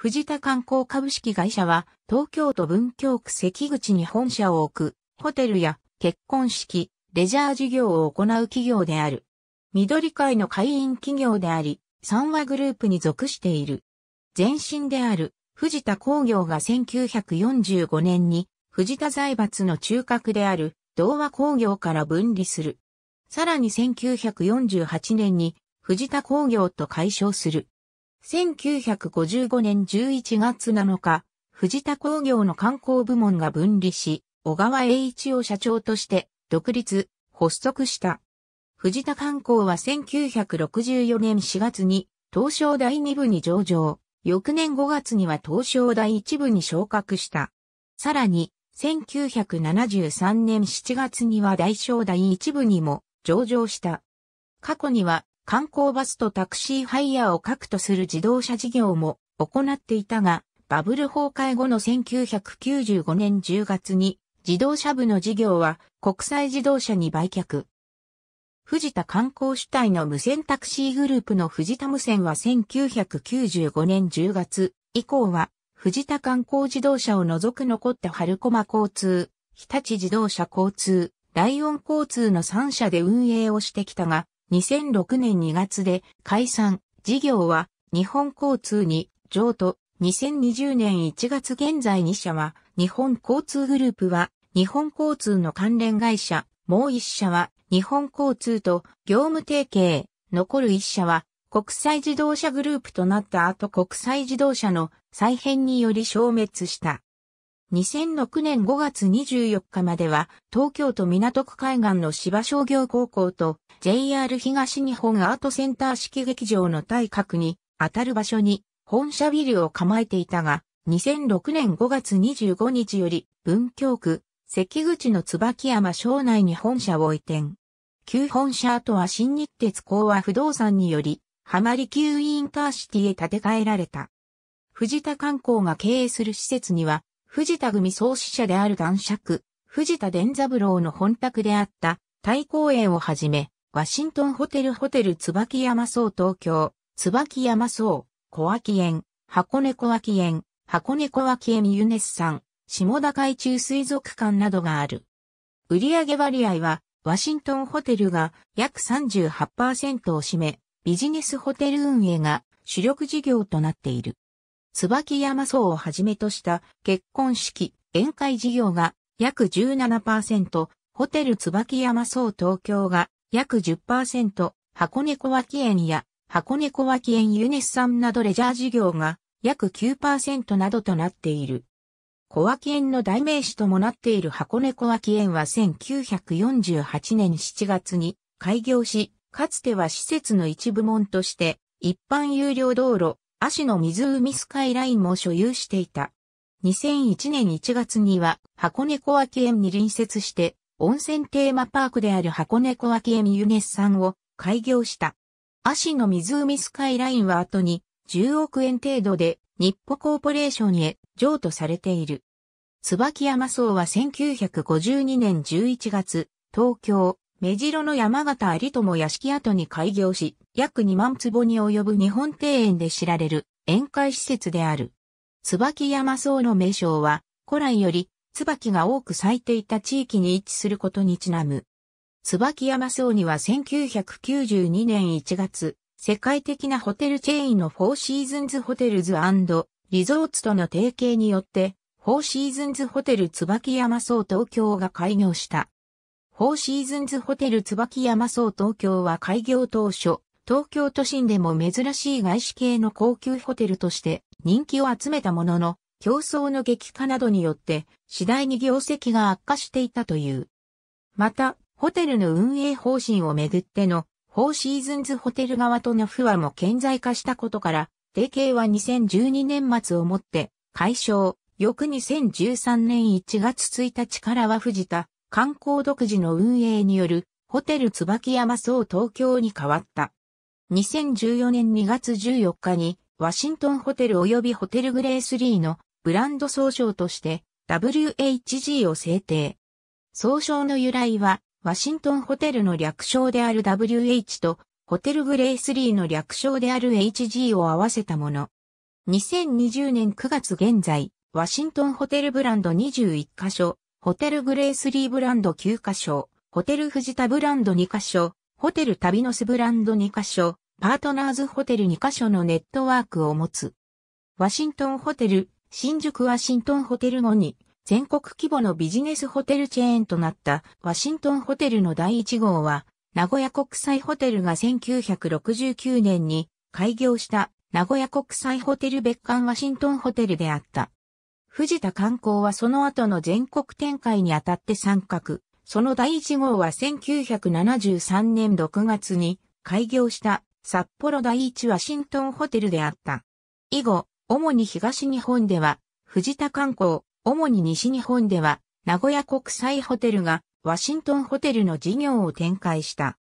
藤田観光株式会社は、東京都文京区関口に本社を置く、ホテルや結婚式、レジャー事業を行う企業である。緑会の会員企業であり、三和グループに属している。前身である、藤田工業が1945年に、藤田財閥の中核である、童和工業から分離する。さらに1948年に、藤田工業と解消する。1955年11月7日、藤田工業の観光部門が分離し、小川栄一を社長として独立、発足した。藤田観光は1964年4月に東証第2部に上場、翌年5月には東証第1部に昇格した。さらに、1973年7月には大商第1部にも上場した。過去には観光バスとタクシーハイヤーを核とする自動車事業も行っていたが、バブル崩壊後の1995年10月に自動車部の事業は国際自動車に売却。藤田観光主体の無線タクシーグループの藤田無線は1995年10月以降は藤田観光自動車を除く残った春駒交通、日立自動車交通、ライオン交通の3社で運営をしてきたが、2006年2月で解散、事業は日本交通に譲渡、2020年1月現在2社は日本交通グループは日本交通の関連会社、もう1社は日本交通と業務提携、残る1社は国際自動車グループとなった後国際自動車の再編により消滅した。2006年5月24日までは東京都港区海岸の芝商業高校と JR 東日本アートセンター式劇場の対角に当たる場所に本社ビルを構えていたが2006年5月25日より文京区関口の椿山省内に本社を移転。旧本社とは新日鉄工和不動産により浜離宮インターシティへ建て替えられた。藤田観光が経営する施設には藤田組創始者である男爵、藤田伝三郎の本宅であった大公園をはじめ、ワシントンホテルホテル椿山荘東京、椿山荘、小脇園、箱根小脇園、箱根小脇園ユネスさん、下田海中水族館などがある。売上割合は、ワシントンホテルが約38%を占め、ビジネスホテル運営が主力事業となっている。椿山荘をはじめとした結婚式、宴会事業が約17%、ホテル椿山荘東京が約10%、箱根小脇園や箱根小脇園ユネスさんなどレジャー事業が約9%などとなっている。小脇園の代名詞ともなっている箱根小脇園は1948年7月に開業し、かつては施設の一部門として一般有料道路、アシの湖スカイラインも所有していた。2001年1月には箱根小涌園に隣接して温泉テーマパークである箱根小涌園ユネッサンを開業した。アシの湖スカイラインは後に10億円程度で日歩コーポレーションへ譲渡されている。椿山荘は1952年11月、東京、目白の山形有友屋敷跡に開業し、約2万坪に及ぶ日本庭園で知られる宴会施設である。椿山荘の名称は、古来より椿が多く咲いていた地域に位置することにちなむ。椿山荘には1992年1月、世界的なホテルチェーンのフォーシーズンズホテルズリゾーツとの提携によって、フォーシーズンズホテル椿山荘東京が開業した。フォーシーズンズホテル椿山荘東京は開業当初、東京都心でも珍しい外資系の高級ホテルとして人気を集めたものの、競争の激化などによって次第に業績が悪化していたという。また、ホテルの運営方針をめぐっての、フォーシーズンズホテル側との不和も顕在化したことから、提携は2012年末をもって解消、翌2013年1月1日からは藤田観光独自の運営によるホテル椿山荘東京に変わった。2014年2月14日に、ワシントンホテル及びホテルグレースリーのブランド総称として WHG を制定。総称の由来は、ワシントンホテルの略称である WH と、ホテルグレースリーの略称である HG を合わせたもの。2020年9月現在、ワシントンホテルブランド21カ所、ホテルグレースリーブランド9カ所、ホテル藤田ブランド2カ所、ホテル旅の巣ブランド2カ所、パートナーズホテル2カ所のネットワークを持つ。ワシントンホテル、新宿ワシントンホテル後に、全国規模のビジネスホテルチェーンとなったワシントンホテルの第1号は、名古屋国際ホテルが1969年に開業した名古屋国際ホテル別館ワシントンホテルであった。藤田観光はその後の全国展開にあたって参画。その第1号は1973年6月に開業した札幌第一ワシントンホテルであった。以後、主に東日本では藤田観光、主に西日本では名古屋国際ホテルがワシントンホテルの事業を展開した。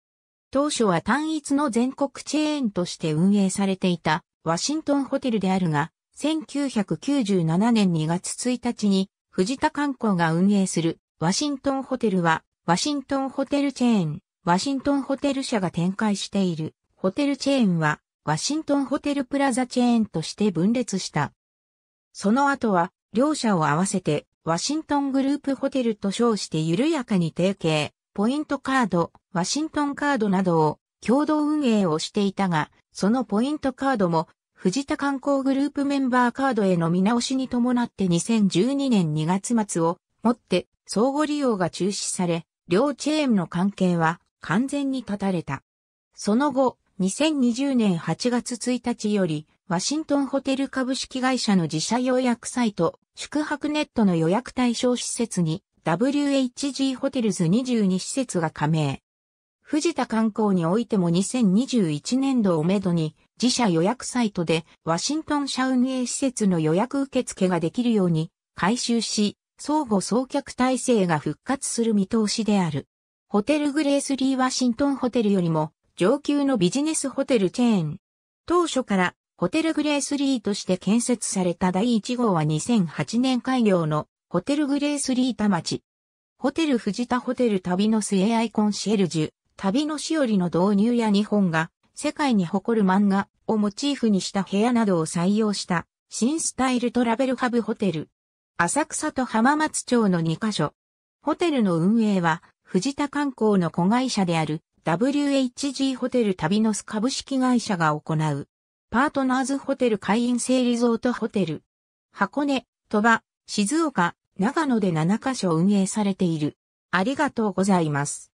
当初は単一の全国チェーンとして運営されていたワシントンホテルであるが、1997年2月1日に藤田観光が運営するワシントンホテルは、ワシントンホテルチェーン、ワシントンホテル社が展開している、ホテルチェーンは、ワシントンホテルプラザチェーンとして分裂した。その後は、両社を合わせて、ワシントングループホテルと称して緩やかに提携、ポイントカード、ワシントンカードなどを共同運営をしていたが、そのポイントカードも、藤田観光グループメンバーカードへの見直しに伴って2012年2月末をもって相互利用が中止され、両チェーンの関係は完全に断たれた。その後、2020年8月1日より、ワシントンホテル株式会社の自社予約サイト、宿泊ネットの予約対象施設に、WHG ホテルズ22施設が加盟。藤田観光においても2021年度をめどに自社予約サイトでワシントン社運営施設の予約受付ができるように改修し、相互送客体制が復活する見通しである。ホテルグレースリーワシントンホテルよりも上級のビジネスホテルチェーン。当初からホテルグレースリーとして建設された第1号は2008年開業のホテルグレースリー田町。ホテル藤田ホテル旅の末アイコンシェルジュ、旅のしおりの導入や日本が世界に誇る漫画をモチーフにした部屋などを採用した新スタイルトラベルハブホテル。浅草と浜松町の2カ所。ホテルの運営は、藤田観光の子会社である WHG ホテル旅のス株式会社が行う。パートナーズホテル会員制リゾートホテル。箱根、鳥羽、静岡、長野で7カ所運営されている。ありがとうございます。